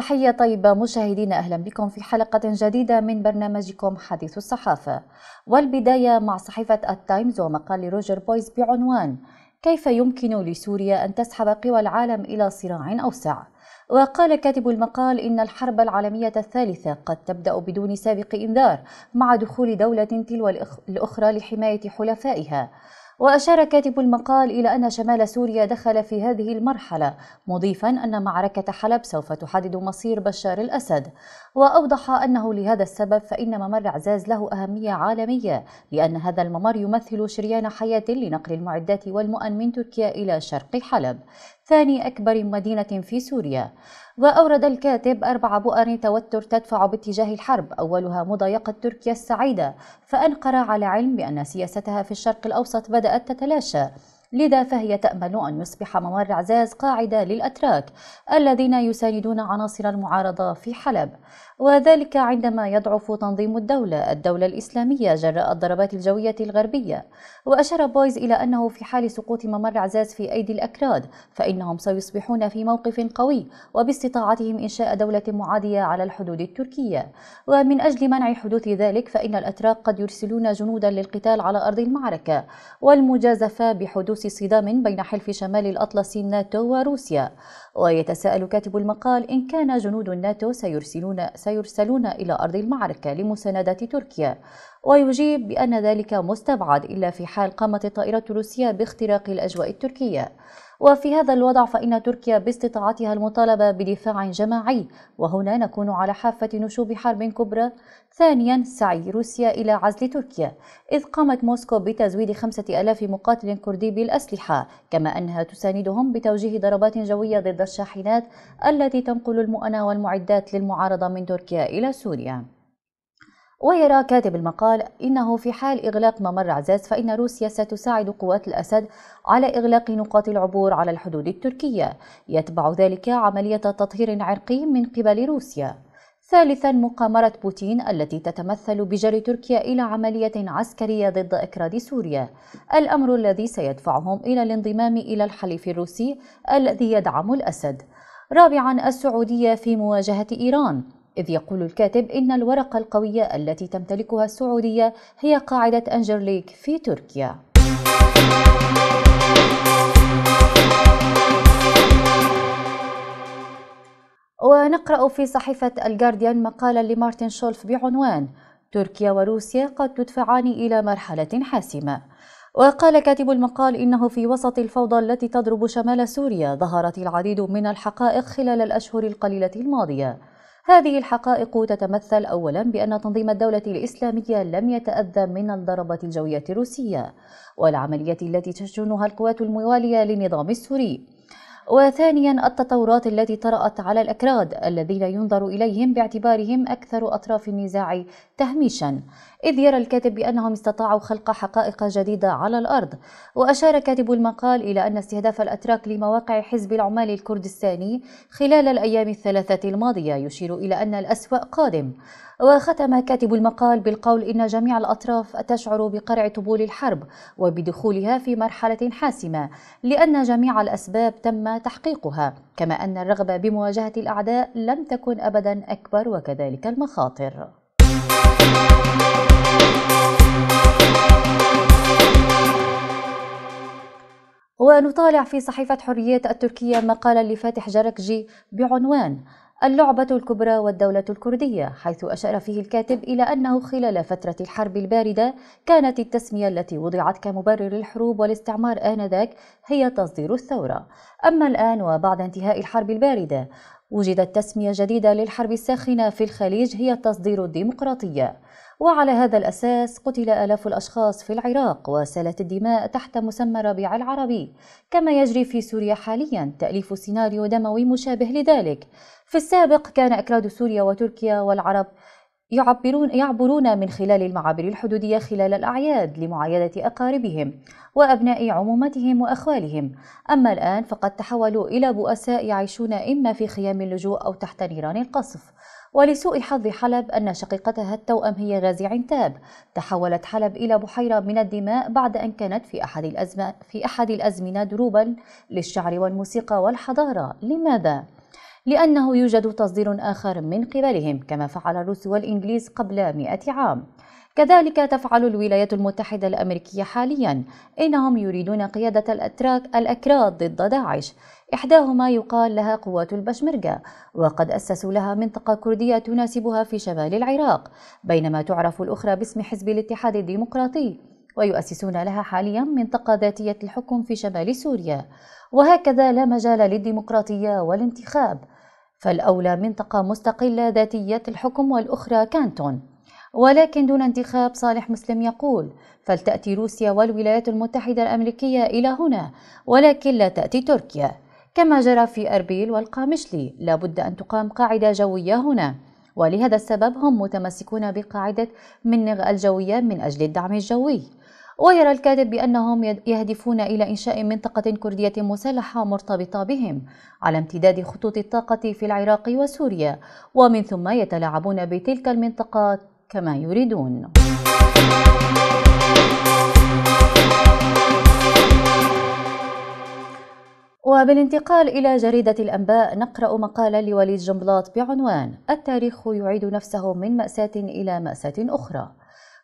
تحية طيبة مشاهدينا أهلا بكم في حلقة جديدة من برنامجكم حديث الصحافة والبداية مع صحيفة التايمز ومقال روجر بويز بعنوان كيف يمكن لسوريا أن تسحب قوى العالم إلى صراع أوسع؟ وقال كاتب المقال إن الحرب العالمية الثالثة قد تبدأ بدون سابق إنذار مع دخول دولة تلو الأخرى لحماية حلفائها وأشار كاتب المقال إلى أن شمال سوريا دخل في هذه المرحلة مضيفا أن معركة حلب سوف تحدد مصير بشار الأسد وأوضح أنه لهذا السبب فإن ممر عزاز له أهمية عالمية لأن هذا الممر يمثل شريان حياة لنقل المعدات والمؤن من تركيا إلى شرق حلب ثاني أكبر مدينة في سوريا وأورد الكاتب أربع بؤر توتر تدفع باتجاه الحرب أولها مضايقة تركيا السعيدة فأنقرة على علم بأن سياستها في الشرق الأوسط بدأت تتلاشى لذا فهي تأمل أن يصبح ممر عزاز قاعدة للأتراك الذين يساندون عناصر المعارضة في حلب وذلك عندما يضعف تنظيم الدولة الدولة الإسلامية جراء الضربات الجوية الغربية وأشار بويز إلى أنه في حال سقوط ممر عزاز في أيدي الأكراد فإنهم سيصبحون في موقف قوي وباستطاعتهم إنشاء دولة معادية على الحدود التركية ومن أجل منع حدوث ذلك فإن الأتراك قد يرسلون جنودا للقتال على أرض المعركة والمجازفة بحدوث حدوث صدام بين حلف شمال الأطلسي الناتو وروسيا ويتساءل كاتب المقال إن كان جنود الناتو سيرسلون, سيرسلون إلى أرض المعركة لمساندة تركيا ويجيب بأن ذلك مستبعد إلا في حال قامت الطائرة الروسية باختراق الأجواء التركية وفي هذا الوضع فإن تركيا باستطاعتها المطالبة بدفاع جماعي وهنا نكون على حافة نشوب حرب كبرى ثانيا سعي روسيا إلى عزل تركيا إذ قامت موسكو بتزويد خمسة ألاف مقاتل كردي بالأسلحة كما أنها تساندهم بتوجيه ضربات جوية ضد إحدى الشاحنات التي تنقل المؤنة والمعدات للمعارضة من تركيا إلى سوريا ويرى كاتب المقال إنه في حال إغلاق ممر عزاز فإن روسيا ستساعد قوات الأسد على إغلاق نقاط العبور على الحدود التركية يتبع ذلك عملية تطهير عرقي من قبل روسيا ثالثا مقامرة بوتين التي تتمثل بجر تركيا إلى عملية عسكرية ضد إكراد سوريا الأمر الذي سيدفعهم إلى الانضمام إلى الحليف الروسي الذي يدعم الأسد رابعا السعودية في مواجهة إيران إذ يقول الكاتب إن الورقة القوية التي تمتلكها السعودية هي قاعدة أنجرليك في تركيا ونقرأ في صحيفة الجارديان مقالا لمارتن شولف بعنوان تركيا وروسيا قد تدفعان إلى مرحلة حاسمة وقال كاتب المقال إنه في وسط الفوضى التي تضرب شمال سوريا ظهرت العديد من الحقائق خلال الأشهر القليلة الماضية هذه الحقائق تتمثل أولا بأن تنظيم الدولة الإسلامية لم يتأذى من الضربة الجوية الروسية والعملية التي تشنها القوات الموالية للنظام السوري وثانيا التطورات التي طرأت على الأكراد الذين ينظر إليهم باعتبارهم أكثر أطراف النزاع تهميشا إذ يرى الكاتب بأنهم استطاعوا خلق حقائق جديدة على الأرض وأشار كاتب المقال إلى أن استهداف الأتراك لمواقع حزب العمال الكردستاني خلال الأيام الثلاثة الماضية يشير إلى أن الأسوأ قادم وختم كاتب المقال بالقول إن جميع الأطراف تشعر بقرع طبول الحرب وبدخولها في مرحلة حاسمة لأن جميع الأسباب تم تحقيقها كما أن الرغبة بمواجهة الأعداء لم تكن أبدا أكبر وكذلك المخاطر ونطالع في صحيفة حريات التركية مقالا لفاتح جركجي بعنوان اللعبة الكبرى والدولة الكردية حيث أشار فيه الكاتب إلى أنه خلال فترة الحرب الباردة كانت التسمية التي وضعت كمبرر الحروب والاستعمار آنذاك هي تصدير الثورة أما الآن وبعد انتهاء الحرب الباردة وجدت تسمية جديدة للحرب الساخنة في الخليج هي تصدير الديمقراطية وعلى هذا الأساس قتل آلاف الأشخاص في العراق وسالت الدماء تحت مسمى ربيع العربي كما يجري في سوريا حاليا تأليف سيناريو دموي مشابه لذلك في السابق كان أكراد سوريا وتركيا والعرب يعبرون يعبرون من خلال المعابر الحدودية خلال الأعياد لمعايدة أقاربهم وأبناء عمومتهم وأخوالهم أما الآن فقد تحولوا إلى بؤساء يعيشون إما في خيام اللجوء أو تحت نيران القصف ولسوء حظ حلب أن شقيقتها التوأم هي غازي عنتاب تحولت حلب إلى بحيرة من الدماء بعد أن كانت في أحد الأزمة في أحد الأزمنة دروبا للشعر والموسيقى والحضارة لماذا؟ لأنه يوجد تصدير آخر من قبلهم كما فعل الروس والإنجليز قبل مئة عام كذلك تفعل الولايات المتحدة الأمريكية حاليا إنهم يريدون قيادة الأتراك الأكراد ضد داعش إحداهما يقال لها قوات البشمركة وقد أسسوا لها منطقة كردية تناسبها في شمال العراق بينما تعرف الأخرى باسم حزب الاتحاد الديمقراطي ويؤسسون لها حاليا منطقة ذاتية الحكم في شمال سوريا وهكذا لا مجال للديمقراطية والانتخاب فالأولى منطقة مستقلة ذاتية الحكم والأخرى كانتون ولكن دون انتخاب صالح مسلم يقول فلتأتي روسيا والولايات المتحدة الأمريكية إلى هنا ولكن لا تأتي تركيا كما جرى في أربيل والقامشلي لابد أن تقام قاعدة جوية هنا ولهذا السبب هم متمسكون بقاعدة منغ الجوية من أجل الدعم الجوي ويرى الكاتب بأنهم يهدفون إلى إنشاء منطقة كردية مسلحة مرتبطة بهم على امتداد خطوط الطاقة في العراق وسوريا ومن ثم يتلاعبون بتلك المنطقة كما يريدون وبالانتقال إلى جريدة الأنباء نقرأ مقالا لوليد جنبلاط بعنوان التاريخ يعيد نفسه من مأساة إلى مأساة أخرى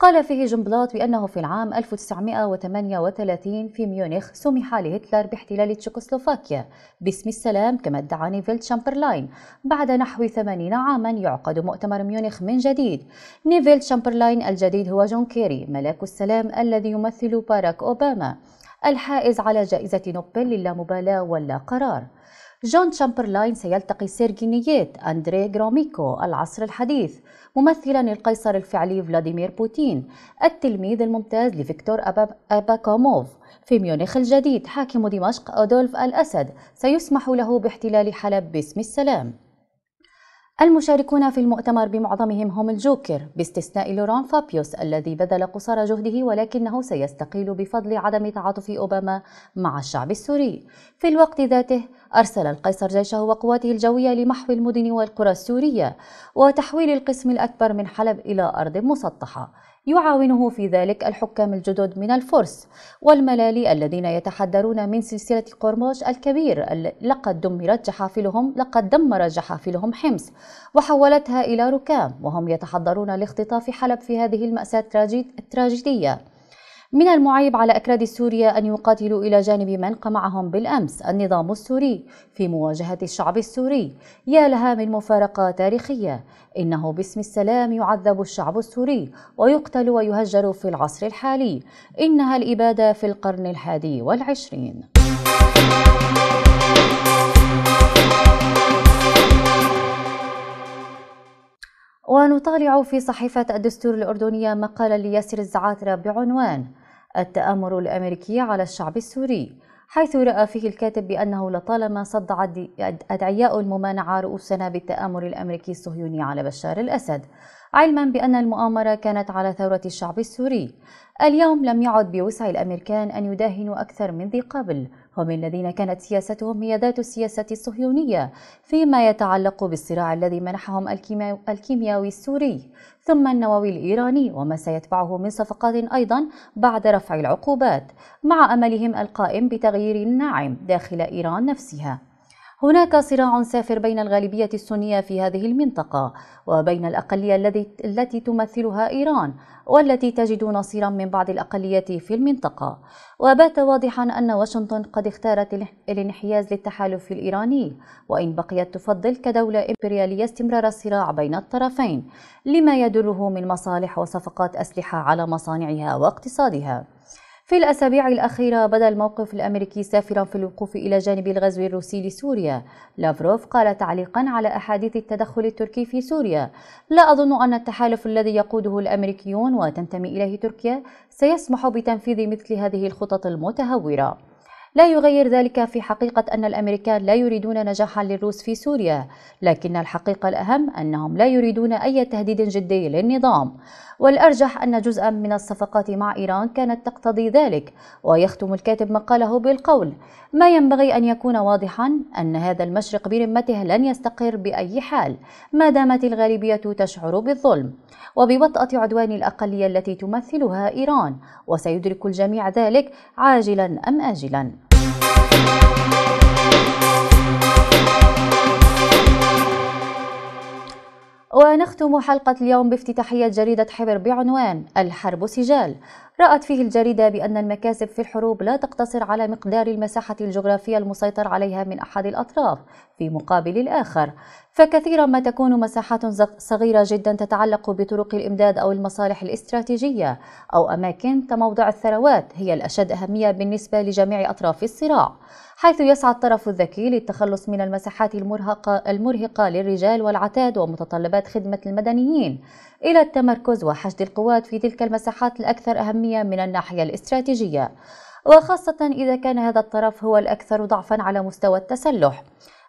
قال فيه جنبلاط بأنه في العام 1938 في ميونخ سمح لهتلر باحتلال تشيكوسلوفاكيا باسم السلام كما ادعى نيفيل تشامبرلاين بعد نحو 80 عاما يعقد مؤتمر ميونخ من جديد نيفيل تشامبرلاين الجديد هو جون كيري ملاك السلام الذي يمثل باراك أوباما الحائز على جائزة نوبل للامبالاة واللا قرار جون تشامبرلاين سيلتقي سيرجينييت أندري غروميكو العصر الحديث ممثلا القيصر الفعلي فلاديمير بوتين التلميذ الممتاز لفيكتور أبا أباكوموف في ميونخ الجديد حاكم دمشق أودولف الأسد سيسمح له باحتلال حلب باسم السلام المشاركون في المؤتمر بمعظمهم هم الجوكر باستثناء لوران فابيوس الذي بذل قصارى جهده ولكنه سيستقيل بفضل عدم تعاطف أوباما مع الشعب السوري في الوقت ذاته أرسل القيصر جيشه وقواته الجوية لمحو المدن والقرى السورية وتحويل القسم الأكبر من حلب إلى أرض مسطحة يعاونه في ذلك الحكام الجدد من الفرس والملالي الذين يتحدرون من سلسلة قرموش الكبير لقد دمرت جحافلهم لقد دمر جحافلهم حمص وحولتها إلى ركام وهم يتحضرون لاختطاف حلب في هذه المأساة التراجيدية من المعيب على أكراد سوريا أن يقاتلوا إلى جانب من قمعهم بالأمس النظام السوري في مواجهة الشعب السوري يا لها من مفارقة تاريخية إنه باسم السلام يعذب الشعب السوري ويقتل ويهجر في العصر الحالي إنها الإبادة في القرن الحادي والعشرين ونطالع في صحيفة الدستور الأردنية مقالا لياسر الزعاترة بعنوان التآمر الأمريكي على الشعب السوري حيث رأى فيه الكاتب بأنه لطالما صدع أدعياء الممانعة رؤوسنا بالتآمر الأمريكي الصهيوني على بشار الأسد علما بأن المؤامرة كانت على ثورة الشعب السوري اليوم لم يعد بوسع الأمريكان أن يداهنوا أكثر من ذي قبل هم الذين كانت سياستهم هي ذات السياسة الصهيونية فيما يتعلق بالصراع الذي منحهم الكيمياوي السوري ثم النووي الإيراني وما سيتبعه من صفقات أيضا بعد رفع العقوبات مع أملهم القائم بتغيير ناعم داخل إيران نفسها هناك صراع سافر بين الغالبية السنية في هذه المنطقة وبين الأقلية الذي التي تمثلها إيران والتي تجد نصيرا من بعض الأقليات في المنطقة وبات واضحا أن واشنطن قد اختارت الانحياز للتحالف الإيراني وإن بقيت تفضل كدولة إمبريالية استمرار الصراع بين الطرفين لما يدره من مصالح وصفقات أسلحة على مصانعها واقتصادها في الأسابيع الأخيرة بدا الموقف الأمريكي سافرا في الوقوف إلى جانب الغزو الروسي لسوريا لافروف قال تعليقا على أحاديث التدخل التركي في سوريا لا أظن أن التحالف الذي يقوده الأمريكيون وتنتمي إليه تركيا سيسمح بتنفيذ مثل هذه الخطط المتهورة لا يغير ذلك في حقيقة أن الأمريكان لا يريدون نجاحا للروس في سوريا لكن الحقيقة الأهم أنهم لا يريدون أي تهديد جدي للنظام والأرجح أن جزءا من الصفقات مع إيران كانت تقتضي ذلك ويختم الكاتب مقاله بالقول ما ينبغي أن يكون واضحا أن هذا المشرق برمته لن يستقر بأي حال ما دامت الغالبية تشعر بالظلم وبوطأة عدوان الأقلية التي تمثلها إيران وسيدرك الجميع ذلك عاجلا أم آجلا ونختم حلقة اليوم بافتتاحية جريدة حبر بعنوان الحرب سجال رأت فيه الجريدة بأن المكاسب في الحروب لا تقتصر على مقدار المساحة الجغرافية المسيطر عليها من أحد الأطراف في مقابل الآخر، فكثيرا ما تكون مساحات صغيرة جدا تتعلق بطرق الإمداد أو المصالح الاستراتيجية أو أماكن تموضع الثروات هي الأشد أهمية بالنسبة لجميع أطراف الصراع، حيث يسعى الطرف الذكي للتخلص من المساحات المرهقة المرهقة للرجال والعتاد ومتطلبات خدمة المدنيين، إلى التمركز وحشد القوات في تلك المساحات الأكثر أهمية من الناحية الاستراتيجية وخاصة إذا كان هذا الطرف هو الأكثر ضعفا على مستوى التسلح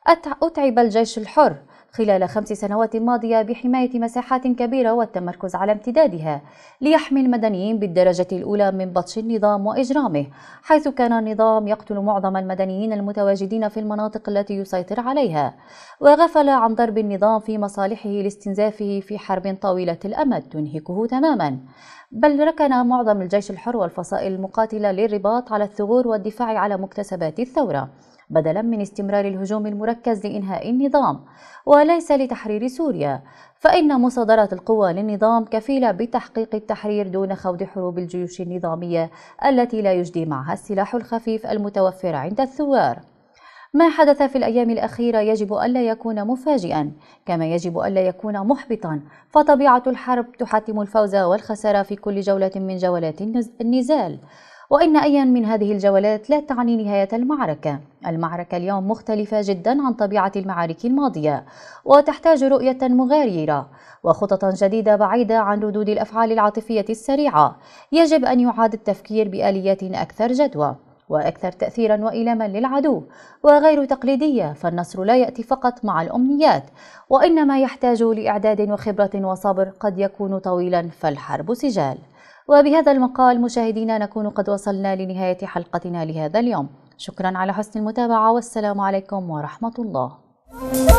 أتعب الجيش الحر خلال خمس سنوات ماضية بحماية مساحات كبيرة والتمركز على امتدادها ليحمي المدنيين بالدرجة الأولى من بطش النظام وإجرامه حيث كان النظام يقتل معظم المدنيين المتواجدين في المناطق التي يسيطر عليها وغفل عن ضرب النظام في مصالحه لاستنزافه في حرب طويلة الأمد تنهكه تماما بل ركن معظم الجيش الحر والفصائل المقاتلة للرباط على الثغور والدفاع على مكتسبات الثورة بدلا من استمرار الهجوم المركز لإنهاء النظام وليس لتحرير سوريا فإن مصادرة القوى للنظام كفيلة بتحقيق التحرير دون خوض حروب الجيوش النظامية التي لا يجدي معها السلاح الخفيف المتوفر عند الثوار ما حدث في الأيام الأخيرة يجب ألا يكون مفاجئا كما يجب ألا يكون محبطا فطبيعة الحرب تحتم الفوز والخسارة في كل جولة من جولات النزال وإن أيا من هذه الجولات لا تعني نهاية المعركة المعركة اليوم مختلفة جدا عن طبيعة المعارك الماضية وتحتاج رؤية مغايرة وخططا جديدة بعيدة عن ردود الأفعال العاطفية السريعة يجب أن يعاد التفكير بآليات أكثر جدوى واكثر تاثيرا وإلاما للعدو وغير تقليديه فالنصر لا ياتي فقط مع الامنيات وانما يحتاج لاعداد وخبره وصبر قد يكون طويلا فالحرب سجال وبهذا المقال مشاهدينا نكون قد وصلنا لنهاية حلقتنا لهذا اليوم شكرا على حسن المتابعة والسلام عليكم ورحمة الله